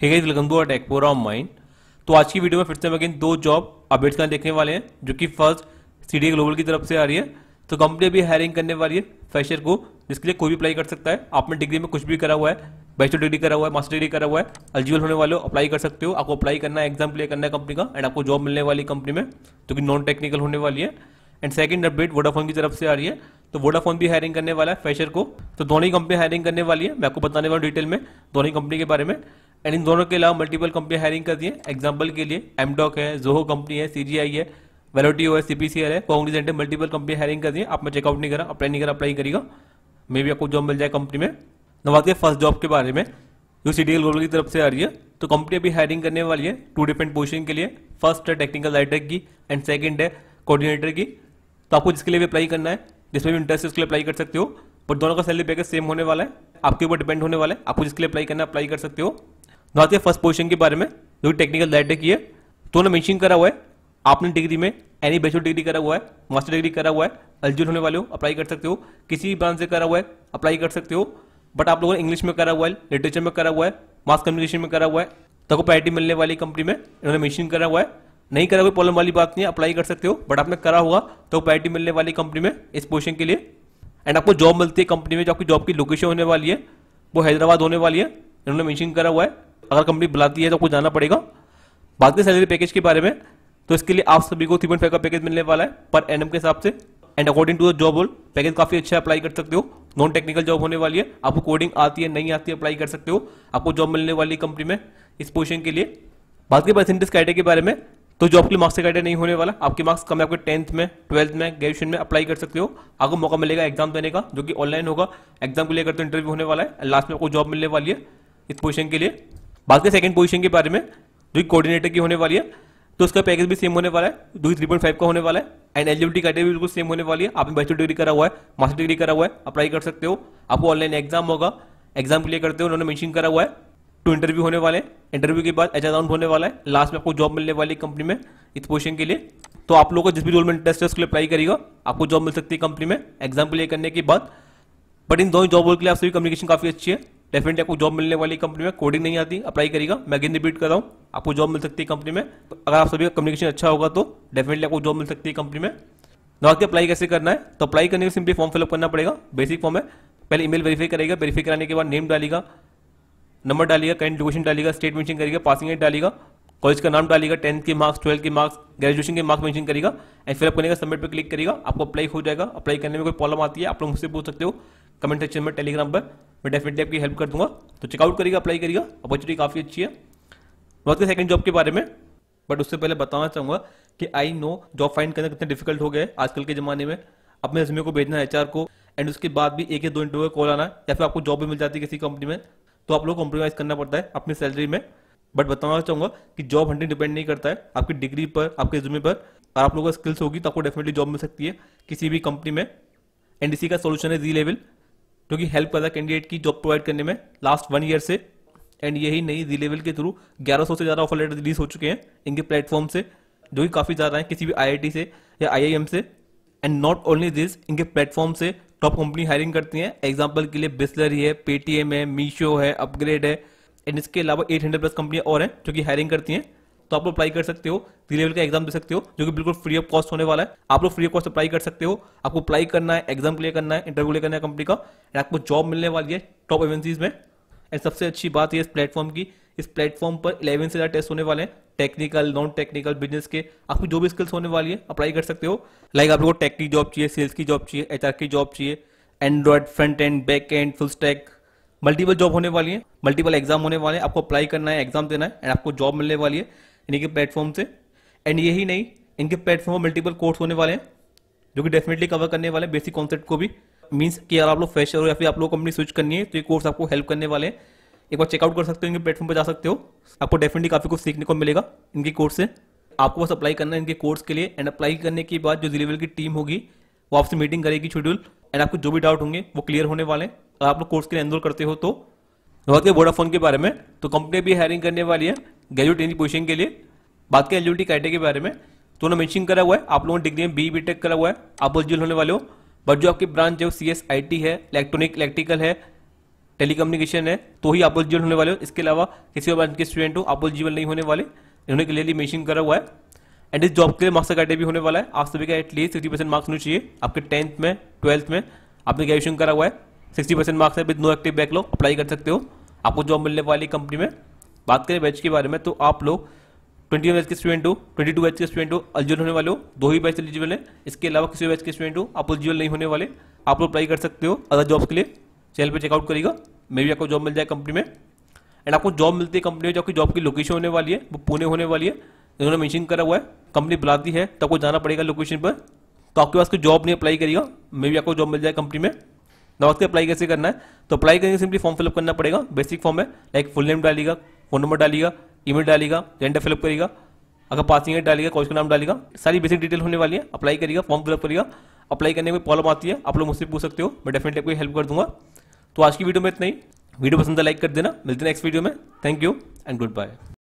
hey guys welcome to तो आज की वीडियो में फिर से मैं दो जॉब अपडेट्स का देखने वाले हैं जो कि फर्स्ट सी ग्लोबल की तरफ से आ रही है तो कंपनी अभी हायरिंग करने वाली है फ्रेशर को जिसके लिए कोई भी अप्लाई कर सकता है आपने डिग्री में कुछ भी करा हुआ है बैचलर डिग्री करा हुआ है मास्टर डिग्री करा हुआ है एलिजिबल होने वाले हो अप्लाई कर सकते हो आपको अप्लाई करना है एग्जाम क्लियर करना है कंपनी का एंड आपको जॉब मिलने वाली कंपनी में जो कि नॉन टेक्निकल होने वाली है एंड सेकंड अपडेट वोडाफोन की तरफ से आ रही है तो वोडाफोन भी हायरिंग करने वाला है फ्रेशर को तो दोनों ही कंपनी हायरिंग करने वाली है मैं आपको बताने वाला डिटेल में दोनों ही कंपनी के बारे में एंड इन दोनों के अलावा मल्टीपल कंपनियां हायरिंग दी है एग्जाम्पल के लिए एमडॉक है जोहो कंपनी है सीजीआई है वेलोटी है सीपीसीएल है कॉन्ग्रीजेंट है मल्टीपल कंपनी हायरिंग दी है आप मैं चेकआउट नहीं करा अप्लाई नहीं करा अप्लाई करेगा मे बी आपको जॉब मिल जाए कंपनी में नवाते के फर्स्ट जॉब के बारे में जो सी डी की तरफ से आ रही है तो कंपनी अभी हायरिंग करने वाली है टू डिफरेंट पोजिशन के लिए फर्स्ट है टेक्निकल राइटर की एंड सेकंड है कोऑर्डिनेटर की तो आपको जिसके लिए भी अप्लाई करना है जिसमें भी इंटरेस्ट है उसके लिए अप्लाई कर सकते हो पर दोनों का सैलरी पैकेज सेम होने वाला है आपके ऊपर डिपेंड होने वाला है आपको जिसके लिए अप्लाई करना है अप्लाई कर सकते हो बात है फर्स्ट पोजिशन के बारे में जो टेक्निकल डायरेक्टर की है तो उन्होंने मैंशन करा हुआ है आपने डिग्री में एनी बैचलर डिग्री करा हुआ है मास्टर डिग्री करा हुआ है एलिजिबल होने वाले हो अप्लाई कर सकते हो किसी भी ब्रांच से करा हुआ है अप्लाई कर सकते हो बट आप लोगों ने इंग्लिश में करा हुआ है लिटरेचर में करा हुआ है मास कम्युनिकेशन में करा हुआ है तो पैटी मिलने वाली कंपनी में इन्होंने मैंशन करा हुआ है नहीं करा हुआ प्रॉब्लम वाली बात नहीं अप्लाई कर सकते हो बट आपने करा होगा तो पैटी मिलने वाली कंपनी में इस पोजिशन के लिए एंड आपको जॉब मिलती है कंपनी में जो आपकी जॉब की लोकेशन होने वाली है वो हैदराबाद होने वाली है इन्होंने मैंशन करा हुआ है अगर कंपनी बुलाती है तो आपको जाना पड़ेगा बात सैलरी पैकेज के बारे में तो इसके लिए आप सभी को थ्री पॉइंट फाइव का पैकेज मिलने वाला है पर एन के हिसाब से and according to the job role package काफी अच्छा अप्लाई कर सकते हो नॉन टेक्निकल जॉब होने वाली है आपको कोडिंग आती है नहीं आती है अप्लाई कर सकते हो आपको जॉब मिलने वाली कंपनी में इस पोजिशन के लिए बात की परसेंटेज कैटे के बारे में तो जॉब के मार्क्स कैटे नहीं होने वाला आपके मार्क्स कम है आपके टेंथ में ट्वेल्थ में ग्रेजुएशन में अप्लाई कर सकते हो आपको मौका मिलेगा एग्जाम देने का जो कि ऑनलाइन होगा एग्जाम को लेकर तो इंटरव्यू होने वाला है लास्ट में आपको जॉब मिलने वाली है इस पोजिशन के लिए बात करें सेकंड पोजीशन के बारे में जो कोऑर्डिनेटर की होने वाली है तो उसका पैकेज भी सेम होने वाला है जो थ्री पॉइंट फाइव का होने वाला है एंड एलिजिबिलिटी क्राइटेरिया बिल्कुल सेम होने वाली है आपने बैचलर डिग्री करा हुआ है मास्टर डिग्री करा हुआ है अप्लाई कर सकते हो आपको ऑनलाइन एग्जाम होगा एग्जाम क्लियर करते हो उन्होंने मेंशन करा हुआ है टू इंटरव्यू होने वाले हैं इंटरव्यू के बाद एच राउंड होने वाला है लास्ट में आपको जॉब मिलने वाली कंपनी में इस पोजिशन के लिए तो आप लोगों को जिस भी रोल में इंटरेस्ट है उसके लिए अप्लाई करेगा आपको जॉब मिल सकती है कंपनी में एग्जाम क्लियर करने के बाद बट इन दोनों जॉब रोल के लिए आप सभी कम्युनिकेशन काफी अच्छी है डेफिनेटली आपको जॉब मिलने वाली कंपनी में कोडिंग नहीं आती अप्लाई करेगा मैं गिन रिपीट कर रहा हूँ आपको जॉब मिल सकती है कंपनी में अगर आप सभी का कम्युनिकेशन अच्छा होगा तो डेफिनेटली आपको जॉब मिल सकती है कंपनी में नॉर्थ अप्लाई कैसे करना है तो अप्लाई करने के सिंपली फॉर्म फिलअप करना पड़ेगा बेसिक फॉर्म है पहले ईमेल वेरीफाई करेगा वेरीफाई कराने के बाद नेम डालेगा नंबर डालेगा करंट लोकेशन डालेगा स्टेट मेंशन करेगा पासिंग एट डालेगा कॉलेज का नाम डालेगा टेंथ के मार्क्स ट्वेल्थ के मार्क्स ग्रेजुएशन के मार्क्स मेंशन करेगा एंड फिलअप करने का सबमिट पर क्लिक करेगा आपको अप्लाई हो जाएगा अप्लाई करने में कोई प्रॉब्लम आती है आप लोग मुझसे पूछ सकते हो कमेंट सेक्शन में टेलीग्राम पर मैं डेफिनेटली आपकी हेल्प कर दूंगा तो चेकआउट करिएगा अप्लाई करिएगा अपॉर्चुनिटी काफ़ी अच्छी है बहुत के सेकंड जॉब के बारे में बट उससे पहले बताना चाहूंगा कि आई नो जॉब फाइंड करना कितने डिफिकल्ट हो गए आजकल के ज़माने में अपने रिज्यूमे को भेजना है एचआर को एंड उसके बाद भी एक या दो इंटरव्यू कॉल आना या फिर आपको जॉब भी मिल जाती है किसी कंपनी में तो आप लोग कॉम्प्रोमाइज़ करना पड़ता है अपनी सैलरी में बट बताना चाहूँगा कि जॉब हंटिंग डिपेंड नहीं करता है आपकी डिग्री पर आपके रिज्यूमे पर और आप लोगों का स्किल्स होगी तो आपको डेफिनेटली जॉब मिल सकती है किसी भी कंपनी में एंड इसी का सोल्यूशन है जी लेवल जो कि हेल्प करता है कैंडिडेट की जॉब प्रोवाइड करने में लास्ट वन ईयर से एंड यही नई जी लेवल के थ्रू 1100 से ज़्यादा ऑफर लेटर रिलीज हो चुके हैं इनके प्लेटफॉर्म से जो कि काफ़ी ज़्यादा है किसी भी आई से या आई से एंड नॉट ओनली दिस इनके प्लेटफॉर्म से टॉप कंपनी हायरिंग करती हैं एग्जाम्पल के लिए बिस्लरी है पेटीएम है मीशो है अपग्रेड है एंड इसके अलावा 800 प्लस कंपनियां और हैं जो कि हायरिंग करती हैं तो आप लोग अप्लाई कर सकते हो थ्री लेवल का एग्जाम दे सकते हो जो कि बिल्कुल फ्री ऑफ कॉस्ट होने वाला है आप लोग फ्री ऑफ कॉस्ट अप्लाई कर सकते हो आपको अप्लाई करना है एग्जाम क्लियर करना है इंटरव्यू क्लियर करना है कंपनी का एंड आपको जॉब मिलने वाली है टॉप एजेंसीज में एंड सबसे अच्छी बात है इस प्लेटफॉर्म की इस प्लेटफॉर्म पर इलेवन से ज़्यादा टेस्ट होने वाले हैं टेक्निकल नॉन टेक्निकल बिजनेस के आपकी जो भी स्किल्स होने वाली है अप्लाई कर सकते हो लाइक आप लोग को टेक्निक जॉब चाहिए सेल्स की जॉब चाहिए एच की जॉब चाहिए android front end back end full stack multiple job होने वाली है मल्टीपल एग्जाम होने वाले हैं आपको अप्लाई करना है एग्जाम देना है एंड आपको जॉब मिलने वाली है इन्हीं के प्लेटफॉर्म से एंड यही नहीं इनके प्लेटफॉर्म मल्टीपल कोर्स होने वाले हैं जो कि डेफिनेटली कवर करने वाले हैं बेसिक कॉन्सेप्ट को भी मीन्स कि अगर आप लोग फ्रेशर हो या फिर आप लोग कंपनी स्विच करनी है तो ये कोर्स आपको हेल्प करने वाले हैं एक बार चेकआउट कर सकते हो इनके प्लेटफॉर्म पर जा सकते हो आपको डेफिनेटली काफ़ी कुछ सीखने को मिलेगा इनके कोर्स से आपको बस अप्लाई करना है इनके कोर्स के लिए एंड अप्लाई करने के बाद जो डिलीवरी की टीम होगी वो आपसे मीटिंग करेगी शेड्यूल एंड आपको जो भी डाउट होंगे वो क्लियर होने वाले हैं अगर आप लोग कोर्स के लिए एनरोल करते हो तो बात करें वोडाफोन के बारे में तो कंपनी भी हायरिंग करने वाली है ग्रेजुएट पोजिशन के लिए बात करें एलिजिबिलिटी क्राइटेरिया के बारे में तो उन्होंने मैंशन करा हुआ है आप लोगों ने डिग्री में बी बी टेक करा हुआ है आप एलिजिबल होने वाले हो बट जो आपकी ब्रांच है वो सी एस आई टी है इलेक्ट्रॉनिक इलेक्ट्रिकल है टेलीकम्युनिकेशन है तो ही आप एलिजिबल होने वाले हो इसके अलावा किसी और ब्रांच के स्टूडेंट हो आप एलिजिबल नहीं होने वाले इन्होंने क्लियरली मैंशन करा हुआ है एंड इस जॉब के लिए मार्क्स का भी होने वाला है आप सभी का एटलीस्ट सिक्सटी परसेंट मार्क्स होने चाहिए आपके टेंथ में ट्वेल्थ में आपने ग्रेजुएशन करा हुआ है सिक्सटी परसेंट मार्क्स है with no active backlog apply कर सकते हो आपको जॉब मिलने वाली कंपनी में बात करें बैच के बारे में तो आप लोग ट्वेंटी बैच के स्टूडेंट हो ट्वेंटी टू बैच के स्टूडेंट हो एलिजिबल होने वाले हो दो ही बैच एलिजिबल है इसके अलावा किसी बैच के स्टूडेंट हो आप एलिजिबल नहीं होने वाले आप लोग अप्लाई कर सकते हो अदर जॉब्स के लिए चैनल पर चेकआउट करेगा मे भी आपको जॉब मिल जाए कंपनी में एंड आपको जॉब मिलती है कंपनी में जो आपकी जॉब की लोकेशन होने वाली है वो पुणे होने वाली है इन्होंने मैंशन करा हुआ है कंपनी बुलाती है तो आपको जाना पड़ेगा लोकेशन पर तो आपके पास कोई जॉब नहीं अप्लाई करेगा मे भी आपको जॉब मिल जाए कंपनी में ना अप्लाई कैसे करना है तो अप्लाई करेंगे सिंपली फॉर्म फिलअप करना पड़ेगा बेसिक फॉर्म है लाइक फुल नेम डालिएगा फोन नंबर डालिएगा ईमेल डालिएगा जेंडर फिलअप करेगा अगर पासिंग एड डालिएगा कॉलेज का नाम डालेगा सारी बेसिक डिटेल होने वाली है अप्लाई करिएगा फॉर्म फिलअप करिएगा अप्लाई करने में प्रॉब्लम आती है आप लोग मुझसे पूछ सकते हो मैं डेफिनेटली आपको हेल्प कर दूंगा तो आज की वीडियो में इतना ही वीडियो पसंद है लाइक कर देना मिलते हैं नेक्स्ट वीडियो में thank you and good bye